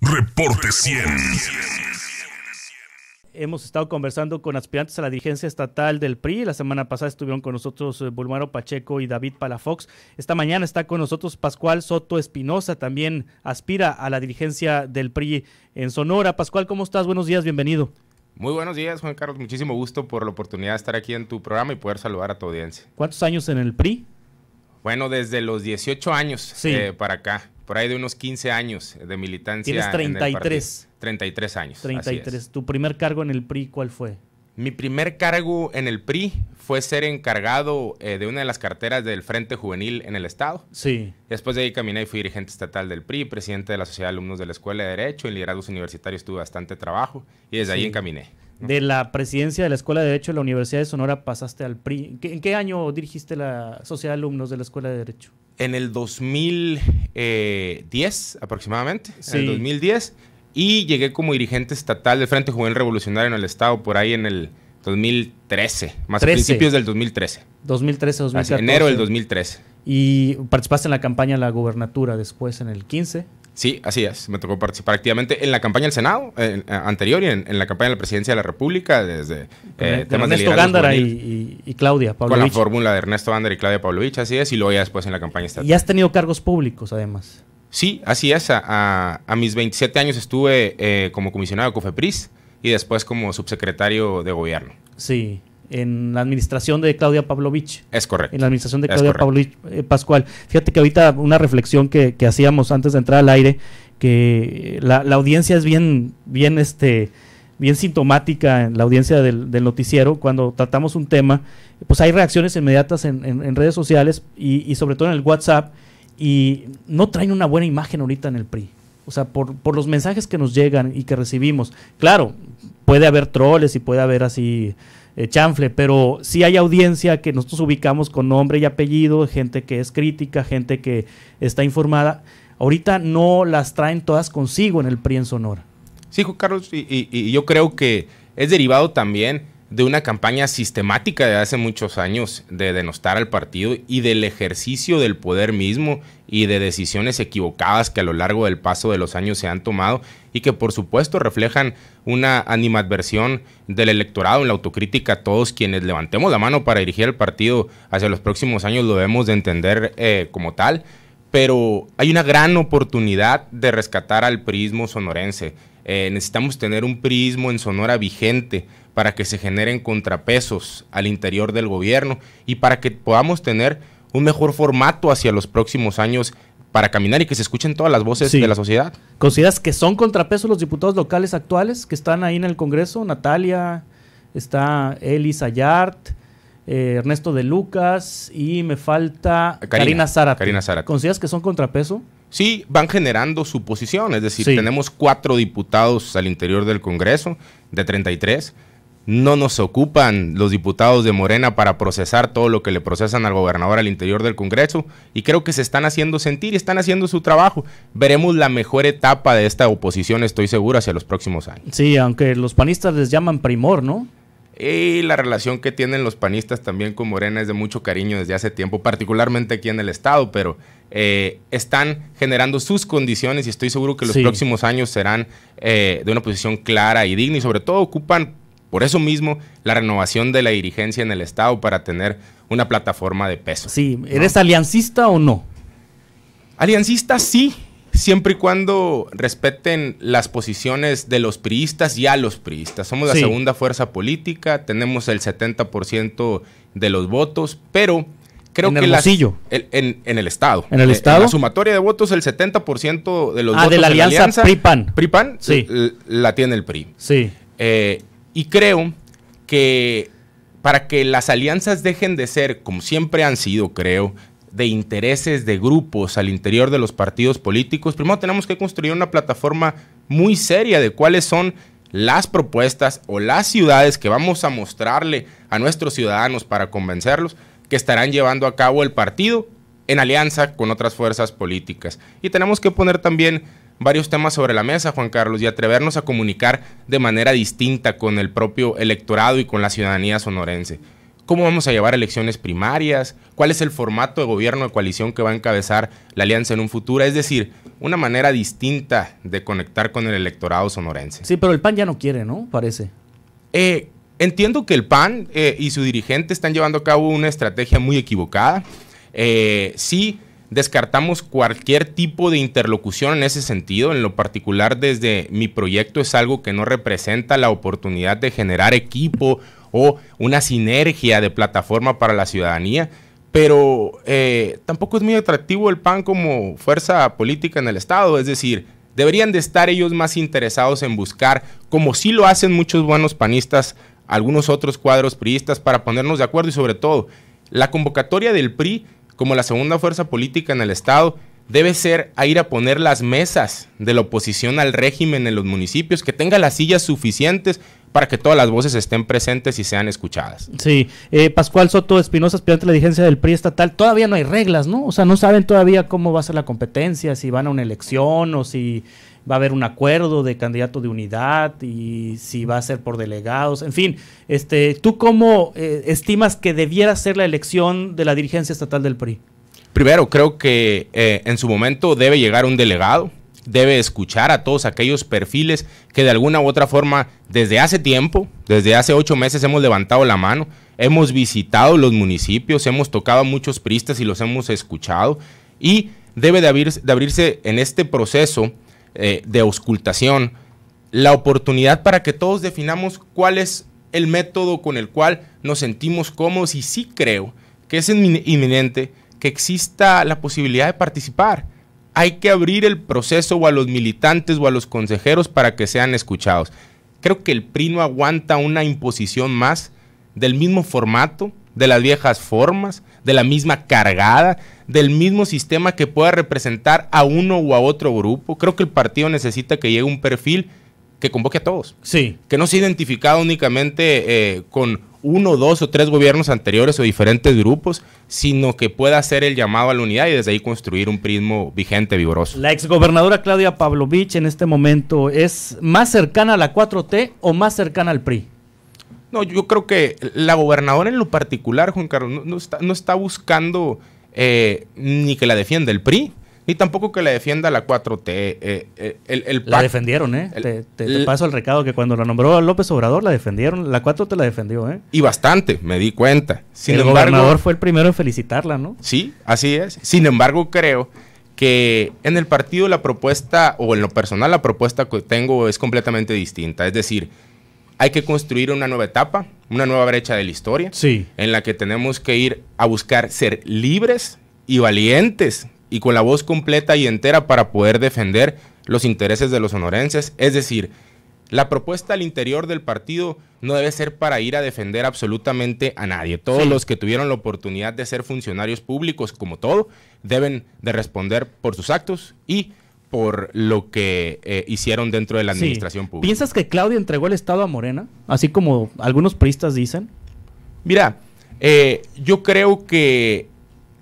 Reporte 100. Hemos estado conversando con aspirantes a la dirigencia estatal del PRI. La semana pasada estuvieron con nosotros eh, Bulmaro Pacheco y David Palafox. Esta mañana está con nosotros Pascual Soto Espinosa, también aspira a la dirigencia del PRI en Sonora. Pascual, ¿cómo estás? Buenos días, bienvenido. Muy buenos días, Juan Carlos. Muchísimo gusto por la oportunidad de estar aquí en tu programa y poder saludar a tu audiencia. ¿Cuántos años en el PRI? Bueno, desde los 18 años sí. Eh, para acá por ahí de unos 15 años de militancia. Tienes 33. En el 33 años. 33. ¿Tu primer cargo en el PRI cuál fue? Mi primer cargo en el PRI fue ser encargado eh, de una de las carteras del Frente Juvenil en el Estado. Sí. Después de ahí caminé y fui dirigente estatal del PRI, presidente de la Sociedad de Alumnos de la Escuela de Derecho, en liderazgos universitarios tuve bastante trabajo y desde ahí encaminé. De la presidencia de la Escuela de Derecho de la Universidad de Sonora pasaste al PRI. ¿En qué año dirigiste la Sociedad de Alumnos de la Escuela de Derecho? En el 2010 eh, aproximadamente. En el 2010. Y llegué como dirigente estatal del Frente Juvenil Revolucionario en el Estado, por ahí en el 2013, más a principios del 2013. 2013, 2014. enero del 2013. Y participaste en la campaña de la gubernatura después en el 15. Sí, así es. Me tocó participar activamente en la campaña del Senado eh, anterior y en, la campaña de la presidencia de la República desde eh, Ernesto Gándara y, Claudia Pavlovich. Con la fórmula de Ernesto Gándara y Claudia Pavlovich, así es, y luego ya después en la campaña estatal. Y has tenido cargos públicos además. Sí, así es. A, mis 27 años estuve eh, como comisionado de COFEPRIS y después como subsecretario de gobierno. Sí en la administración de Claudia Pavlovich. Es correcto. En la administración de Claudia Pavlovich eh, Pascual. Fíjate que ahorita una reflexión que, hacíamos antes de entrar al aire, que la, audiencia es bien, bien, este, bien sintomática en la audiencia del, noticiero. Cuando tratamos un tema, pues hay reacciones inmediatas en, redes sociales y, sobre todo en el WhatsApp. Y no traen una buena imagen ahorita en el PRI. O sea, por los mensajes que nos llegan y que recibimos. Claro, puede haber troles y puede haber así eh, chanfle, pero si hay audiencia que nosotros ubicamos con nombre y apellido, gente que es crítica, gente que está informada. Ahorita no las traen todas consigo en el PRI en Sonora. Sí, Carlos, y yo creo que es derivado también de una campaña sistemática de hace muchos años de denostar al partido y del ejercicio del poder mismo y de decisiones equivocadas que a lo largo del paso de los años se han tomado y que por supuesto reflejan una animadversión del electorado en la autocrítica. Todos quienes levantemos la mano para dirigir el partido hacia los próximos años lo debemos de entender eh, como tal, pero hay una gran oportunidad de rescatar al prismo sonorense. Eh, necesitamos tener un prismo en Sonora vigente para que se generen contrapesos al interior del gobierno y para que podamos tener un mejor formato hacia los próximos años para caminar y que se escuchen todas las voces de la sociedad. ¿Consideras que son contrapesos los diputados locales actuales que están ahí en el Congreso? Natalia, está Elisa Sayart, eh, Ernesto de Lucas y me falta Karina, Karina Zárate. ¿Consideras que son contrapeso? Sí, van generando su posición, es decir, tenemos cuatro diputados al interior del Congreso de 33 no nos ocupan los diputados de Morena para procesar todo lo que le procesan al gobernador al interior del Congreso y creo que se están haciendo sentir y están haciendo su trabajo. Veremos la mejor etapa de esta oposición, estoy seguro, hacia los próximos años. Sí, aunque los panistas les llaman primor, ¿no? Y la relación que tienen los panistas también con Morena es de mucho cariño desde hace tiempo, particularmente aquí en el Estado, pero eh, están generando sus condiciones y estoy seguro que los próximos años serán eh, de una posición clara y digna y sobre todo ocupan por eso mismo, la renovación de la dirigencia en el Estado para tener una plataforma de peso. Sí, ¿eres aliancista o no? Aliancista sí, siempre y cuando respeten las posiciones de los priistas y a los priistas. Somos la segunda fuerza política, tenemos el 70% de los votos, pero creo que en, en, el Estado. En el eh, Estado. la sumatoria de votos, el 70% de los votos. Ah, de la alianza, alianza Pripan, pan sí. la tiene el PRI. Sí. Eh, y creo que para que las alianzas dejen de ser, como siempre han sido, creo, de intereses de grupos al interior de los partidos políticos, primero tenemos que construir una plataforma muy seria de cuáles son las propuestas o las ciudades que vamos a mostrarle a nuestros ciudadanos para convencerlos que estarán llevando a cabo el partido en alianza con otras fuerzas políticas. Y tenemos que poner también varios temas sobre la mesa, Juan Carlos, y atrevernos a comunicar de manera distinta con el propio electorado y con la ciudadanía sonorense. ¿Cómo vamos a llevar elecciones primarias? ¿Cuál es el formato de gobierno de coalición que va a encabezar la alianza en un futuro? Es decir, una manera distinta de conectar con el electorado sonorense. Sí, pero el PAN ya no quiere, ¿no? Parece. Eh, entiendo que el PAN eh, y su dirigente están llevando a cabo una estrategia muy equivocada. Eh, sí, descartamos cualquier tipo de interlocución en ese sentido. En lo particular, desde mi proyecto es algo que no representa la oportunidad de generar equipo o una sinergia de plataforma para la ciudadanía. Pero eh, tampoco es muy atractivo el PAN como fuerza política en el Estado. Es decir, deberían de estar ellos más interesados en buscar, como sí lo hacen muchos buenos panistas, algunos otros cuadros priistas, para ponernos de acuerdo y sobre todo, la convocatoria del PRI como la segunda fuerza política en el Estado, debe ser a ir a poner las mesas de la oposición al régimen en los municipios, que tenga las sillas suficientes para que todas las voces estén presentes y sean escuchadas. Sí, eh, Pascual Soto Espinosa, aspirante la dirigencia del PRI estatal, todavía no hay reglas, ¿no? O sea, no saben todavía cómo va a ser la competencia, si van a una elección o si va a haber un acuerdo de candidato de unidad y si va a ser por delegados, en fin, este, ¿tú cómo eh, estimas que debiera ser la elección de la dirigencia estatal del PRI? Primero, creo que eh, en su momento debe llegar un delegado, debe escuchar a todos aquellos perfiles que de alguna u otra forma desde hace tiempo, desde hace ocho meses hemos levantado la mano, hemos visitado los municipios, hemos tocado a muchos pristas y los hemos escuchado y debe de, de abrirse en este proceso eh, de auscultación, la oportunidad para que todos definamos cuál es el método con el cual nos sentimos cómodos y sí creo que es inminente que exista la posibilidad de participar. Hay que abrir el proceso o a los militantes o a los consejeros para que sean escuchados. Creo que el PRI no aguanta una imposición más del mismo formato de las viejas formas, de la misma cargada, del mismo sistema que pueda representar a uno u a otro grupo. Creo que el partido necesita que llegue un perfil que convoque a todos. Sí. Que no sea identificado únicamente eh, con uno, dos o tres gobiernos anteriores o diferentes grupos, sino que pueda hacer el llamado a la unidad y desde ahí construir un prismo vigente, vigoroso. ¿La exgobernadora Claudia Pavlovich en este momento es más cercana a la 4T o más cercana al PRI? No, yo creo que la gobernadora en lo particular, Juan Carlos, no, está, no está, buscando eh, ni que la defienda el PRI, ni tampoco que la defienda la 4T. Eh, eh, el, la defendieron, ¿eh? te, paso el recado que cuando la nombró López Obrador la defendieron, la 4T la defendió, ¿eh? Y bastante, me di cuenta. Sin el gobernador fue el primero en felicitarla, ¿no? Sí, así es. Sin embargo, creo que en el partido la propuesta, o en lo personal la propuesta que tengo es completamente distinta. Es decir, hay que construir una nueva etapa, una nueva brecha de la historia, en la que tenemos que ir a buscar ser libres y valientes y con la voz completa y entera para poder defender los intereses de los honorenses. Es decir, la propuesta al interior del partido no debe ser para ir a defender absolutamente a nadie. Todos los que tuvieron la oportunidad de ser funcionarios públicos, como todo, deben de responder por sus actos y por lo que eh, hicieron dentro de la administración pública. ¿Piensas que Claudia entregó el Estado a Morena? Así como algunos priistas dicen. Mira, eh, yo creo que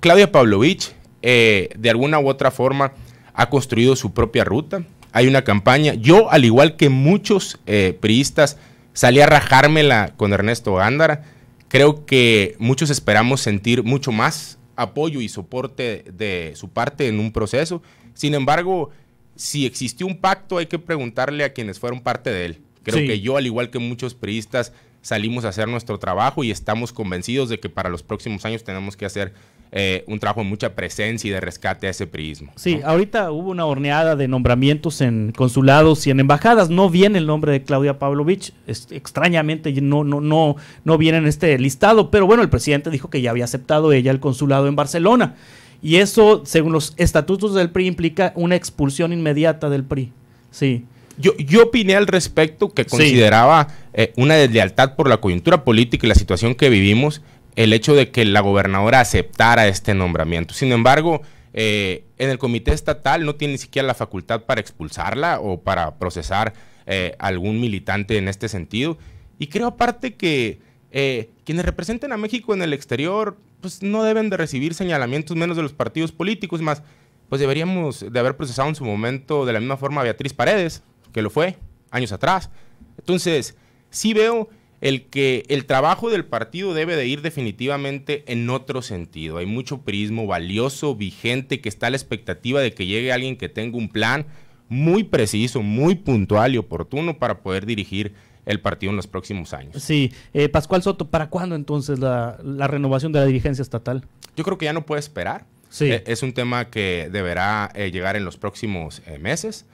Claudia Pavlovich, eh, de alguna u otra forma, ha construido su propia ruta. Hay una campaña. Yo, al igual que muchos priistas, salí a rajármela con Ernesto Gándara. Creo que muchos esperamos sentir mucho más apoyo y soporte de su parte en un proceso. Sin embargo, si existió un pacto, hay que preguntarle a quienes fueron parte de él. Creo que yo, al igual que muchos periodistas, salimos a hacer nuestro trabajo y estamos convencidos de que para los próximos años tenemos que hacer eh, un trabajo de mucha presencia y de rescate a ese prismo. Sí, ahorita hubo una horneada de nombramientos en consulados y en embajadas. No viene el nombre de Claudia Pavlovich, extrañamente no, no, no, no viene en este listado, pero bueno, el presidente dijo que ya había aceptado ella el consulado en Barcelona. Y eso, según los estatutos del PRI, implica una expulsión inmediata del PRI. Sí. Yo, opiné al respecto que consideraba eh, una deslealtad por la coyuntura política y la situación que vivimos el hecho de que la gobernadora aceptara este nombramiento. Sin embargo, eh, en el comité estatal no tiene ni siquiera la facultad para expulsarla o para procesar eh, algún militante en este sentido. Y creo aparte que eh, quienes representen a México en el exterior pues no deben de recibir señalamientos menos de los partidos políticos, más pues deberíamos de haber procesado en su momento de la misma forma a Beatriz Paredes, que lo fue años atrás. Entonces, sí veo el que el trabajo del partido debe de ir definitivamente en otro sentido. Hay mucho prismo valioso, vigente, que está la expectativa de que llegue alguien que tenga un plan muy preciso, muy puntual y oportuno para poder dirigir el partido en los próximos años. Sí, eh, Pascual Soto, ¿para cuándo entonces la, renovación de la dirigencia estatal? Yo creo que ya no puede esperar. Sí. Eh, es un tema que deberá eh, llegar en los próximos meses.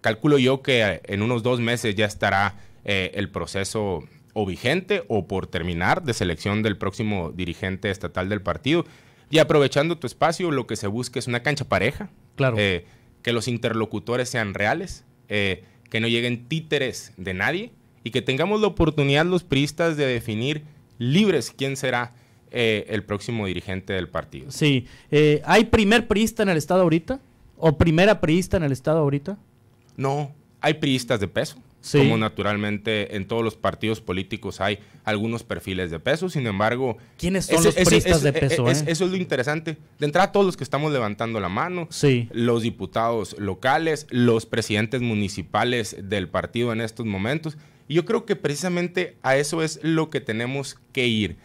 calculo yo que en unos dos meses ya estará eh, el proceso o vigente o por terminar de selección del próximo dirigente estatal del partido. Y aprovechando tu espacio, lo que se busca es una cancha pareja. Claro. Eh, que los interlocutores sean reales, eh, que no lleguen títeres de nadie y que tengamos la oportunidad los priistas de definir libres quién será el próximo dirigente del partido. Sí. ¿Hay primer priista en el Estado ahorita? ¿O primera priista en el Estado ahorita? No, hay priistas de peso. Como naturalmente en todos los partidos políticos hay algunos perfiles de peso, sin embargo... ¿Quiénes son los periodistas de peso? Eh? Eso es lo interesante. De entrada, todos los que estamos levantando la mano, los diputados locales, los presidentes municipales del partido en estos momentos. Y yo creo que precisamente a eso es lo que tenemos que ir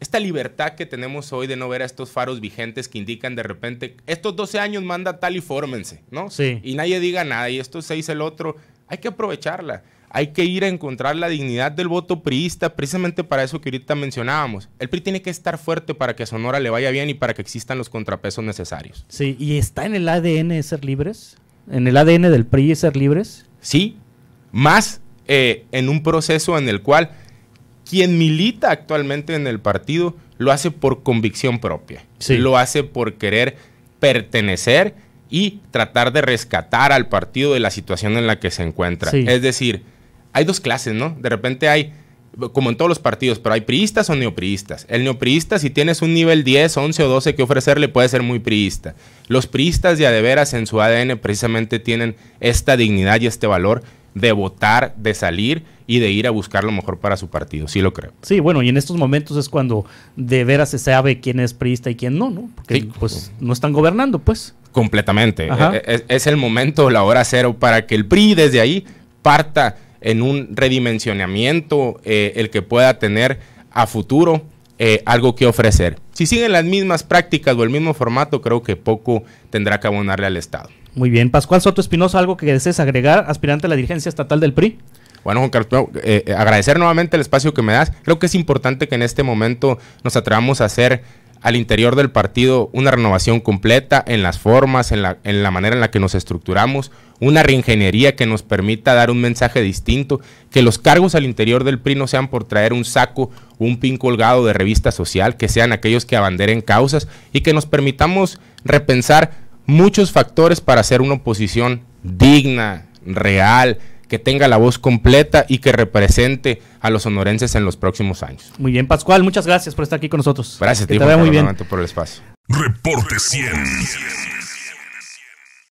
esta libertad que tenemos hoy de no ver a estos faros vigentes que indican de repente, estos 12 años manda tal y fórmense, ¿no? Sí. Y nadie diga nada, y esto se dice el otro, hay que aprovecharla. Hay que ir a encontrar la dignidad del voto priista, precisamente para eso que ahorita mencionábamos. El PRI tiene que estar fuerte para que a Sonora le vaya bien y para que existan los contrapesos necesarios. Sí, ¿y está en el ADN de ser libres? ¿En el ADN del PRI ser libres? Sí, más eh, en un proceso en el cual quien milita actualmente en el partido lo hace por convicción propia, sí. lo hace por querer pertenecer y tratar de rescatar al partido de la situación en la que se encuentra. Es decir, hay dos clases, ¿no? De repente hay, como en todos los partidos, pero hay priistas o neopriistas. El neopriista, si tienes un nivel 10, 11 o 12 que ofrecerle, puede ser muy priista. Los priistas de veras en su ADN precisamente tienen esta dignidad y este valor de votar, de salir y de ir a buscar lo mejor para su partido, sí lo creo. Sí, bueno, y en estos momentos es cuando de veras se sabe quién es priista y quién no, ¿no? Porque pues no están gobernando, pues completamente. E-, e-, es, el momento, la hora cero, para que el PRI desde ahí parta en un redimensionamiento, eh, el que pueda tener a futuro eh, algo que ofrecer. Si siguen las mismas prácticas o el mismo formato, creo que poco tendrá que abonarle al Estado. Muy bien. Pascual Soto Espinosa, ¿algo que desees agregar, aspirante a la dirigencia estatal del PRI? Bueno, Juan Carlos, eh, agradecer nuevamente el espacio que me das. Creo que es importante que en este momento nos atrevamos a hacer al interior del partido una renovación completa en las formas, en la, en la manera en la que nos estructuramos, una reingeniería que nos permita dar un mensaje distinto, que los cargos al interior del PRI no sean por traer un saco, un pin colgado de revista social, que sean aquellos que abanderen causas y que nos permitamos repensar muchos factores para hacer una oposición digna, real, que tenga la voz completa y que represente a los sonorenses en los próximos años. Muy bien, Pascual, muchas gracias por estar aquí con nosotros. Gracias, que te, muy bien. por el espacio. Reporte 100.